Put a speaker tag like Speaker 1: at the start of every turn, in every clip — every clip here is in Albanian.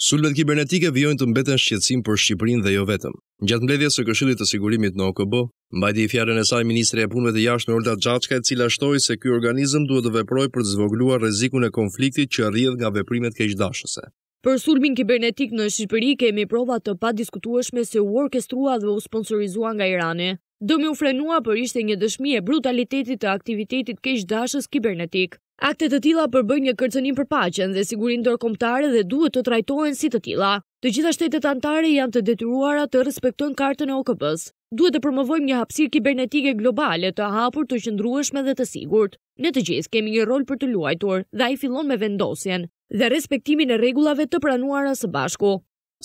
Speaker 1: Sulmet kibernetike vjojnë të mbeten shqetësim për Shqipërinë dhe jo vetëm. Gjatë mbledhjes së Këshillit të Sigurimit në OKB, mbajti fjalën e saj Ministre e punëve të jashtme Olga Xhaçka, e cila shtoi se ky organizëm duhet të veprojë për të zvogëluar rrezikun e konfliktit që rrjedh nga veprimet keqdashëse.
Speaker 2: Për sulmin kibernetik në Shqipëri kemi prova të padiskutueshme se u orkestrua dhe u sponsorizua nga Irani. Dëmi u frenua për ishte një dëshmi e brutalitetit të aktivitetit keqdashës kibernetik. Akte të tilla përbëjnë një kërcënim për paqen dhe sigurinë ndërkombëtare dhe duhet të trajtohen si të tilla. Të gjitha shtetet anëtare janë të detyruara të respektojnë kartën e OKB-s. Duhet të promovojmë një hapsir kibernetike globale të hapur, të qëndrueshme dhe të sigurt. Ne të gjithë kemi një rol për të luajtur dhe ai fillon me vendosjen dhe respektimin e rregullave të pranuara së bashku.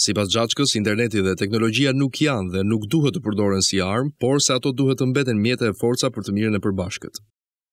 Speaker 1: Sipas gjaxhkës, interneti dhe teknologjia nuk janë dhe nuk duhet të përdoren si armë, por se ato duhet të mbeten mjete e forca për të mirën e
Speaker 2: përbashkët.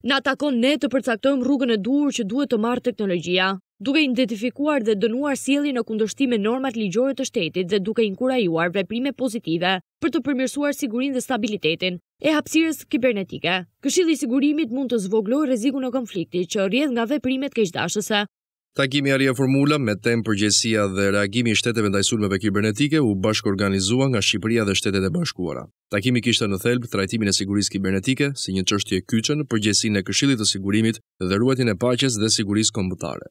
Speaker 2: Na takon ne të përcaktojmë rrugën e duhur që duhet të marrë teknologjia, duke identifikuar dhe dënuar sjelli në kundërshtim me normat ligjore të shtetit dhe duke inkurajuar veprime pozitive për të përmirësuar sigurinë dhe stabilitetin e hapësirës kibernetike. Këshilli i sigurisë mund të zvogëlojë rrezikun e konfliktit që rrjedh nga veprimet keqdashëse.
Speaker 1: Takimi i arrijë formula me tem përgjesia dhe reagimi i shteteve ndaj sulmeve kibernetike u bashkëorganizua nga Shqipëria dhe Shtetet e Bashkuara. Takimi kishte në thelb trajtimin e sigurisë kibernetike si një çështje kyqën në e Këshillit të Sigurimit dhe ruajtjen e paqes dhe sigurisë kombëtare.